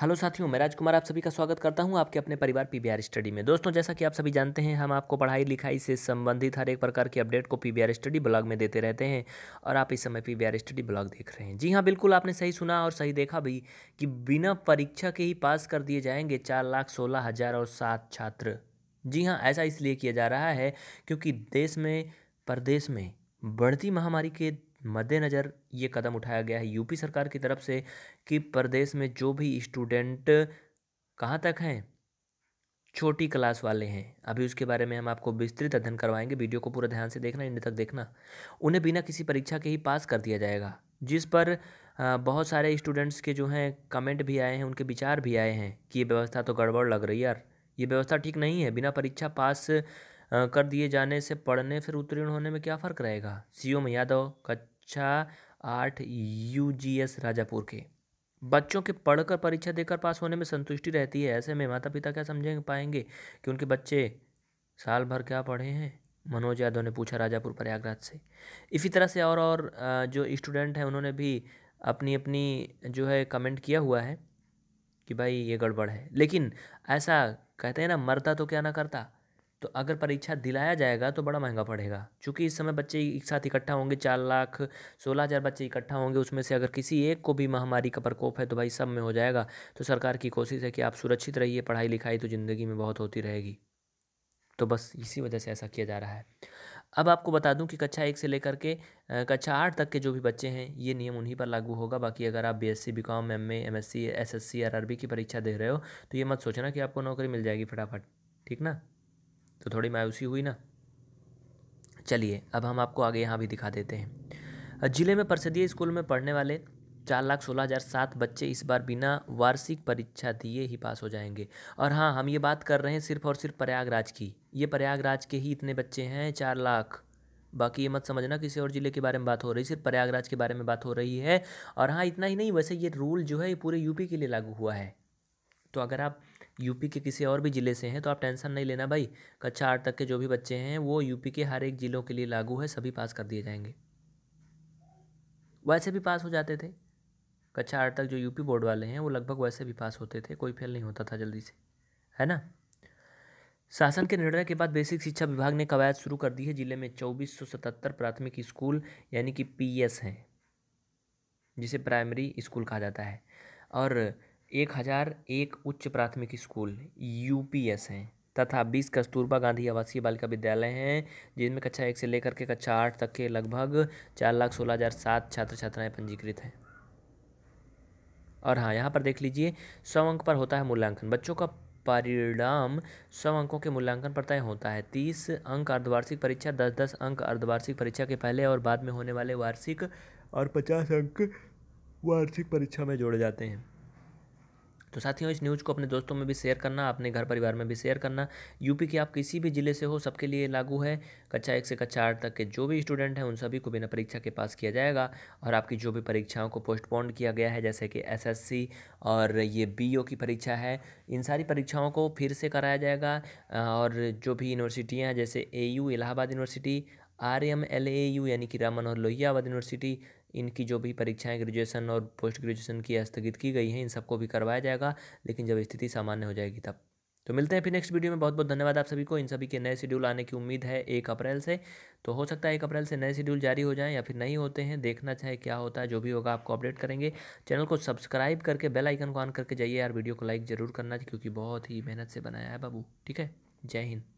hello साथियों मैं राजकुमार आप सभी का स्वागत करता हूं आपके अपने परिवार पीबीआर स्टडी में दोस्तों जैसा कि आप सभी जानते हैं हम आपको पढ़ाई लिखाई से संबंधित हर एक प्रकार की अपडेट को पीबीआर स्टडी ब्लॉग में देते रहते हैं और आप इस समय पीबीआर स्टडी ब्लॉग देख रहे हैं जी हां बिल्कुल आपने सही सुना और सही देखा भी कि बिना परीक्षा के ही पास कर दिए जाएंगे चार लाख सोलह हज़ार और सात छात्र जी हाँ ऐसा इसलिए किया जा रहा है क्योंकि देश में प्रदेश में बढ़ती महामारी के मद्देनज़र ये कदम उठाया गया है यूपी सरकार की तरफ से कि प्रदेश में जो भी स्टूडेंट कहाँ तक हैं छोटी क्लास वाले हैं अभी उसके बारे में हम आपको विस्तृत अध्ययन करवाएंगे वीडियो को पूरा ध्यान से देखना इंड तक देखना उन्हें बिना किसी परीक्षा के ही पास कर दिया जाएगा जिस पर बहुत सारे स्टूडेंट्स के जो हैं कमेंट भी आए हैं उनके विचार भी आए हैं कि ये व्यवस्था तो गड़बड़ लग रही है यार ये व्यवस्था ठीक नहीं है बिना परीक्षा पास कर दिए जाने से पढ़ने फिर उत्तीर्ण होने में क्या फ़र्क रहेगा सी ओ यादव का कक्षा आठ यू राजापुर के बच्चों के पढ़कर परीक्षा देकर पास होने में संतुष्टि रहती है ऐसे में माता पिता क्या समझेंगे पाएंगे कि उनके बच्चे साल भर क्या पढ़े हैं मनोज यादव ने पूछा राजापुर प्रयागराज से इसी तरह से और और जो स्टूडेंट हैं उन्होंने भी अपनी अपनी जो है कमेंट किया हुआ है कि भाई ये गड़बड़ है लेकिन ऐसा कहते हैं ना मरता तो क्या ना करता तो अगर परीक्षा दिलाया जाएगा तो बड़ा महंगा पड़ेगा क्योंकि इस समय बच्चे एक साथ इकट्ठा होंगे चार लाख सोलह हज़ार बच्चे इकट्ठा होंगे उसमें से अगर किसी एक को भी महामारी का प्रकोप है तो भाई सब में हो जाएगा तो सरकार की कोशिश है कि आप सुरक्षित रहिए पढ़ाई लिखाई तो ज़िंदगी में बहुत होती रहेगी तो बस इसी वजह से ऐसा किया जा रहा है अब आपको बता दूं कि कक्षा एक से लेकर के कक्षा आठ तक के जो भी बच्चे हैं ये नियम उन्हीं पर लागू होगा बाकी अगर आप BSc BCom MA MSc SSC RRB की परीक्षा दे रहे हो तो ये मत सोचना कि आपको नौकरी मिल जाएगी फटाफट ठीक ना तो थोड़ी मायूसी हुई ना चलिए अब हम आपको आगे यहाँ भी दिखा देते हैं जिले में परसदीय स्कूल में पढ़ने वाले चार लाख सोलह हज़ार सात बच्चे इस बार बिना वार्षिक परीक्षा दिए ही पास हो जाएंगे और हाँ हम ये बात कर रहे हैं सिर्फ और सिर्फ प्रयागराज की ये प्रयागराज के ही इतने बच्चे हैं चार लाख बाकी ये मत समझना किसी और ज़िले के बारे में बात हो रही सिर्फ प्रयागराज के बारे में बात हो रही है और हाँ इतना ही नहीं वैसे ये रूल जो है ये पूरे यूपी के लिए लागू हुआ है तो अगर आप यूपी के किसी और भी ज़िले से हैं तो आप टेंशन नहीं लेना भाई कक्षा आठ तक के जो भी बच्चे हैं वो यूपी के हर एक ज़िलों के लिए लागू है सभी पास कर दिए जाएंगे वैसे भी पास हो जाते थे कक्षा आठ तक जो यूपी बोर्ड वाले हैं वो लगभग वैसे भी पास होते थे कोई फेल नहीं होता था जल्दी से है ना शासन के निर्णय के बाद बेसिक शिक्षा विभाग ने कवायद शुरू कर दी है जिले में चौबीस सौ सतहत्तर प्राथमिक स्कूल यानी कि पी हैं जिसे प्राइमरी स्कूल कहा जाता है और एक हज़ार एक उच्च प्राथमिक स्कूल यूपीएस हैं तथा बीस कस्तूरबा गांधी आवासीय बालिका विद्यालय हैं जिनमें कक्षा एक से लेकर के कक्षा आठ तक के लगभग चार लाख सोलह हज़ार सात छात्र छात्राएँ पंजीकृत हैं और हाँ यहाँ पर देख लीजिए सौ अंक पर होता है मूल्यांकन बच्चों का परिणाम सौ अंकों के मूल्यांकन पर तय होता है तीस अंक अर्धवार्षिक परीक्षा दस दस अंक अर्धवार्षिक परीक्षा के पहले और बाद में होने वाले वार्षिक और पचास अंक वार्षिक परीक्षा में जोड़े जाते हैं तो साथियों इस न्यूज़ को अपने दोस्तों में भी शेयर करना अपने घर परिवार में भी शेयर करना यूपी के आप किसी भी ज़िले से हो सबके लिए लागू है कक्षा एक से कक्षा आठ तक के जो भी स्टूडेंट हैं उन सभी को बिना परीक्षा के पास किया जाएगा और आपकी जो भी परीक्षाओं को पोस्टपोन किया गया है जैसे कि एस और ये बी की परीक्षा है इन सारी परीक्षाओं को फिर से कराया जाएगा और जो भी यूनिवर्सिटियाँ हैं जैसे a Allahabad university R M L A U यानी कि राम मनोहर लोहिया यूनिवर्सिटी इनकी जो भी परीक्षाएं ग्रेजुएसन और पोस्ट ग्रेजुएशन की स्थगित की गई हैं इन सबको भी करवाया जाएगा लेकिन जब स्थिति सामान्य हो जाएगी तब तो मिलते हैं फिर नेक्स्ट वीडियो में बहुत बहुत धन्यवाद आप सभी को इन सभी के नए शेड्यूल आने की उम्मीद है एक अप्रैल से तो हो सकता है एक अप्रैल से नए शेड्यूल जारी हो जाए या फिर नहीं होते हैं देखना चाहे क्या होता है जो भी होगा आपको अपडेट करेंगे चैनल को सब्सक्राइब करके बेल आइकन को ऑन करके जाइए यार वीडियो को लाइक ज़रूर करना क्योंकि बहुत ही मेहनत से बनाया है बाबू ठीक है जय हिंद